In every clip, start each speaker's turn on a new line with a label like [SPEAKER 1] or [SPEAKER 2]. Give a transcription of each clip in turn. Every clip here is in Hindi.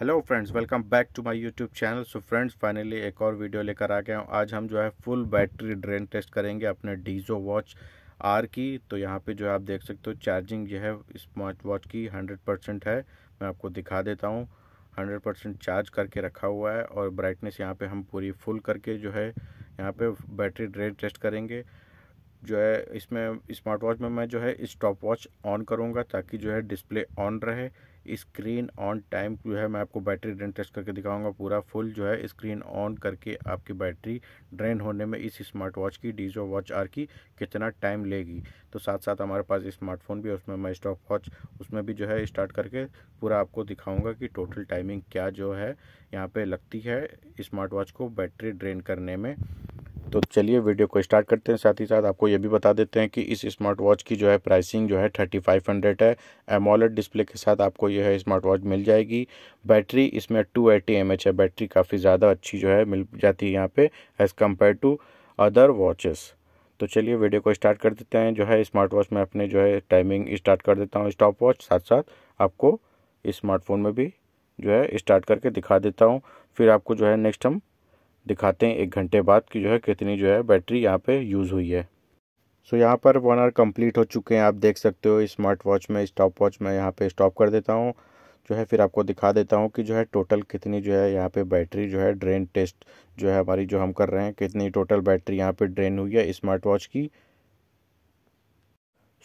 [SPEAKER 1] hello friends welcome back to my YouTube channel so friends finally एक और वीडियो लेकर आ गया हूँ आज हम जो है फुल बैटरी ड्रेन टेस्ट करेंगे अपने डीजो वॉच आर की तो यहाँ पे जो है आप देख सकते हो चार्जिंग जो है स्मार्ट वॉच की 100 परसेंट है मैं आपको दिखा देता हूँ 100 परसेंट चार्ज करके रखा हुआ है और ब्राइटनेस यहाँ पर हम पूरी फुल करके जो है यहाँ पर बैटरी ड्रेन टेस्ट करेंगे जो है इसमें स्मार्ट वॉच में मैं जो है स्टॉप वॉच ऑन करूँगा ताकि जो है डिस्प्ले ऑन रहे स्क्रीन ऑन टाइम जो है मैं आपको बैटरी ड्रेन टेस्ट करके दिखाऊंगा पूरा फुल जो है स्क्रीन ऑन करके आपकी बैटरी ड्रेन होने में इस स्मार्ट वॉच की डीजो वॉच आर की कितना टाइम लेगी तो साथ साथ हमारे पास स्मार्टफोन भी है उसमें मैं स्टॉप वॉच उसमें भी जो है स्टार्ट करके पूरा आपको दिखाऊँगा कि टोटल टाइमिंग क्या जो है यहाँ पर लगती है स्मार्ट वॉच को बैटरी ड्रेन करने में तो चलिए वीडियो को स्टार्ट करते हैं साथ ही साथ आपको ये भी बता देते हैं कि इस स्मार्ट वॉच की जो है प्राइसिंग जो है थर्टी फाइव हंड्रेड है एमोलेट डिस्प्ले के साथ आपको यह है स्मार्ट वॉच मिल जाएगी बैटरी इसमें टू एटी एम एच है बैटरी काफ़ी ज़्यादा अच्छी जो है मिल जाती है यहाँ पर as compare to other watches तो चलिए वीडियो को स्टार्ट कर देते हैं जो है स्मार्ट वॉच में अपने जो है टाइमिंग स्टार्ट कर देता हूँ स्टॉप वॉच साथ साथ आपको स्मार्टफोन में भी जो है स्टार्ट करके दिखा देता हूँ फिर आपको जो है नेक्स्ट हम दिखाते हैं एक घंटे बाद कि जो है कितनी जो है बैटरी यहाँ पे यूज़ हुई है सो so, यहाँ पर वन आवर कंप्लीट हो चुके हैं आप देख सकते हो स्मार्ट वॉच में स्टॉप वॉच में यहाँ पे स्टॉप कर देता हूँ जो है फिर आपको दिखा देता हूँ कि जो है टोटल कितनी जो है यहाँ पे बैटरी जो है ड्रेन टेस्ट जो है हमारी जो हम कर रहे हैं कितनी टोटल बैटरी यहाँ पे ड्रेन हुई है स्मार्ट वॉच की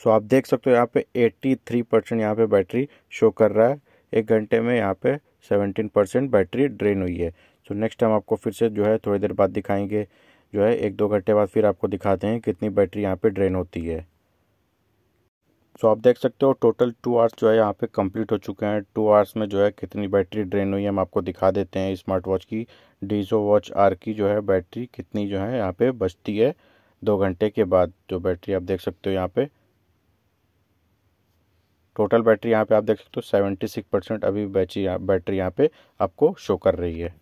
[SPEAKER 1] सो आप देख सकते हो यहाँ पे 83 परसेंट यहाँ पे बैटरी शो कर रहा है एक घंटे में यहाँ पे सेवेंटीन परसेंट बैटरी ड्रेन हुई है तो नेक्स्ट हम आपको फिर से जो है थोड़ी देर बाद दिखाएंगे जो है एक दो घंटे बाद फिर आपको दिखाते हैं कितनी बैटरी यहाँ पे ड्रेन होती है सो आप देख सकते हो टोटल टू आवर्स जो है यहाँ पे कंप्लीट हो चुके हैं टू आवर्स में जो है कितनी बैटरी ड्रेन हुई है हम आपको दिखा देते हैं स्मार्ट वॉच की डीजो वॉच आर की जो है बैटरी कितनी जो है यहाँ पर बचती है दो घंटे के बाद जो बैटरी आप देख सकते हो यहाँ पे टोटल बैटरी यहाँ पे आप देख सकते हो सेवेंटी सिक्स परसेंट अभी बची बैटरी यहाँ पे आपको शो कर रही है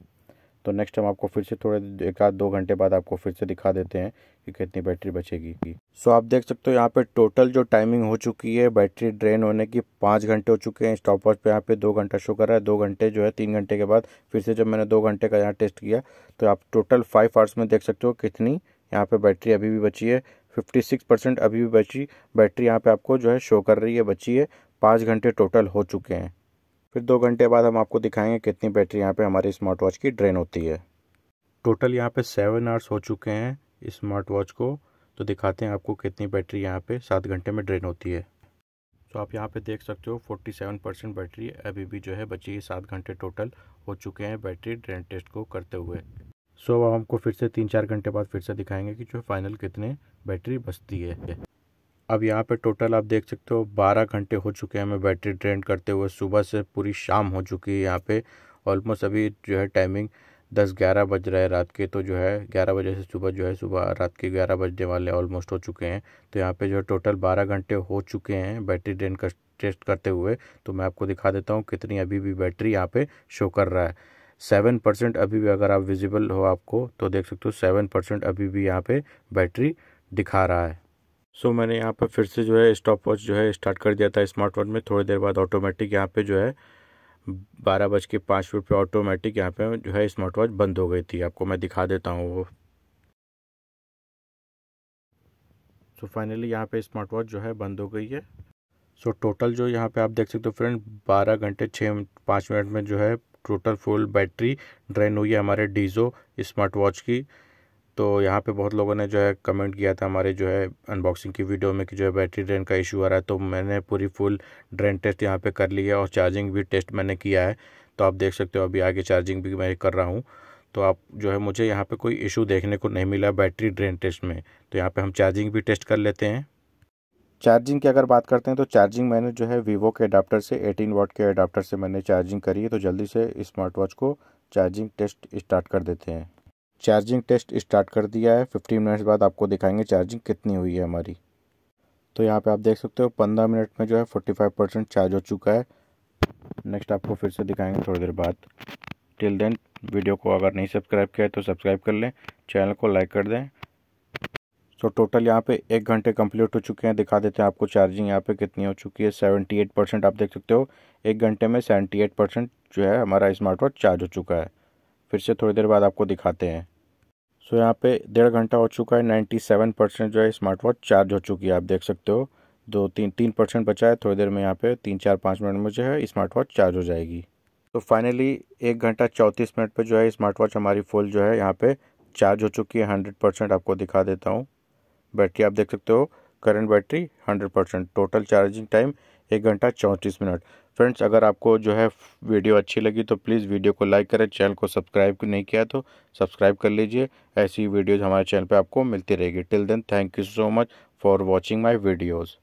[SPEAKER 1] तो नेक्स्ट हम आपको फिर से थोड़े एक आध दो घंटे बाद आपको फिर से दिखा देते हैं कि कितनी बैटरी बचेगी सो so, आप देख सकते हो यहाँ पे टोटल जो टाइमिंग हो चुकी है बैटरी ड्रेन होने की पाँच घंटे हो चुके हैं स्टॉप वॉच पर यहाँ पे दो घंटा शो कर रहा है दो घंटे जो है तीन घंटे के बाद फिर से जब मैंने दो घंटे का यहाँ टेस्ट किया तो आप टोटल फाइव आवर्स में देख सकते हो कितनी यहाँ पर बैटरी अभी भी बची है फिफ्टी सिक्स परसेंट अभी भी बची बैटरी यहाँ पर आपको जो है शो कर रही है बची है पाँच घंटे टोटल हो चुके हैं फिर दो घंटे बाद हम आपको दिखाएंगे कितनी बैटरी यहाँ पे हमारी स्मार्ट वॉच की ड्रेन होती है टोटल यहाँ पे सेवन आवर्स हो चुके हैं स्मार्ट वॉच को तो दिखाते हैं आपको कितनी बैटरी यहाँ पे सात घंटे में ड्रेन होती है तो आप यहाँ पे देख सकते हो फोर्टी सेवन परसेंट बैटरी अभी भी जो है बची है सात घंटे टोटल हो चुके हैं बैटरी ड्रेन टेस्ट को करते हुए सो so, अब हमको फिर से तीन चार घंटे बाद फिर से दिखाएंगे कि जो फाइनल कितने बैटरी बचती है अब यहाँ पे टोटल आप देख सकते हो बारह घंटे हो चुके हैं हमें बैटरी ड्रेन करते हुए सुबह से पूरी शाम हो चुकी है यहाँ पे ऑलमोस्ट अभी जो है टाइमिंग दस ग्यारह बज रहा है रात के तो जो है ग्यारह बजे से सुबह जो है सुबह रात के ग्यारह बजने वाले ऑलमोस्ट हो चुके हैं तो यहाँ पे जो है टोटल बारह घंटे हो चुके हैं बैटरी ड्रेन कर टेस्ट करते हुए तो मैं आपको दिखा देता हूँ कितनी अभी भी बैटरी यहाँ पे शो कर रहा है सेवन परसेंट अभी भी अगर आप विजिबल हो आपको तो देख सकते हो सेवन परसेंट अभी भी यहाँ पे बैटरी दिखा रहा है सो so, मैंने यहाँ पर फिर से जो है स्टॉप वॉच जो है स्टार्ट कर दिया था स्मार्ट वॉच में थोड़ी देर बाद ऑटोमेटिक यहाँ पे जो है बारह बज के पाँच मिनट पर ऑटोमेटिक यहाँ पे जो है स्मार्ट वॉच बंद हो गई थी आपको मैं दिखा देता हूँ वो सो फाइनली यहाँ पे स्मार्ट वॉच जो है बंद हो गई है सो so, टोटल जो यहाँ पे आप देख सकते हो फ्रेंड बारह घंटे छः पाँच मिनट में जो है टोटल फुल बैटरी ड्रेन हुई है हमारे डीजो स्मार्ट वॉच की तो यहाँ पे बहुत लोगों ने जो है कमेंट किया था हमारे जो है अनबॉक्सिंग की वीडियो में कि जो है बैटरी ड्रेन का इशू आ रहा है तो मैंने पूरी फुल ड्रेन टेस्ट यहाँ पे कर लिया और चार्जिंग भी टेस्ट मैंने किया है तो आप देख सकते हो अभी आगे चार्जिंग भी मैं कर रहा हूँ तो आप जो है मुझे यहाँ पर कोई इशू देखने को नहीं मिला बैटरी ड्रेन टेस्ट में तो यहाँ पर हम चार्जिंग भी टेस्ट कर लेते हैं चार्जिंग की अगर बात करते हैं तो चार्जिंग मैंने जो है वीवो के अडाप्टर से 18 वॉट के अडाप्टर से मैंने चार्जिंग करी है तो जल्दी से स्मार्ट वॉच को चार्जिंग टेस्ट स्टार्ट कर देते हैं चार्जिंग टेस्ट स्टार्ट कर दिया है फिफ्टीन मिनट्स बाद आपको दिखाएंगे चार्जिंग कितनी हुई है हमारी तो यहाँ पे आप देख सकते हो पंद्रह मिनट में जो है फोर्टी फाइव परसेंट चार्ज हो चुका है नेक्स्ट आपको फिर से दिखाएंगे थोड़ी देर बाद टिल देन वीडियो को अगर नहीं सब्सक्राइब किया है तो सब्सक्राइब कर लें चैनल को लाइक कर दें सो टोटल यहाँ पे एक घंटे कंप्लीट हो चुके हैं दिखा देते हैं आपको चार्जिंग यहाँ पे कितनी हो चुकी है सेवेंटी एट परसेंट आप देख सकते हो एक घंटे में सेवेंटी एट परसेंट जो है हमारा स्मार्ट वॉच चार्ज हो चुका है फिर से थोड़ी देर बाद आपको दिखाते हैं सो यहाँ पे डेढ़ घंटा हो चुका है नाइन्टी सेवन परसेंट जो है स्मार्ट वॉच चार्ज हो चुकी है आप देख सकते हो दो तीन तीन परसेंट बचा है थोड़ी देर में यहाँ पे तीन चार पाँच मिनट में जो है स्मार्ट वॉच चार्ज हो जाएगी तो फाइनली एक घंटा चौंतीस मिनट पर जो है स्मार्ट वॉच हमारी फुल जो है यहाँ पे चार्ज हो चुकी है हंड्रेड परसेंट आपको दिखा देता हूँ बैटरी आप देख सकते हो current battery hundred percent total charging time एक घंटा चौंतीस मिनट फ्रेंड्स अगर आपको जो है वीडियो अच्छी लगी तो प्लीज़ वीडियो को लाइक करें चैनल को सब्सक्राइब नहीं किया तो सब्सक्राइब कर लीजिए ऐसी वीडियोज़ हमारे चैनल पर आपको मिलती रहेगी till then thank you so much for watching my videos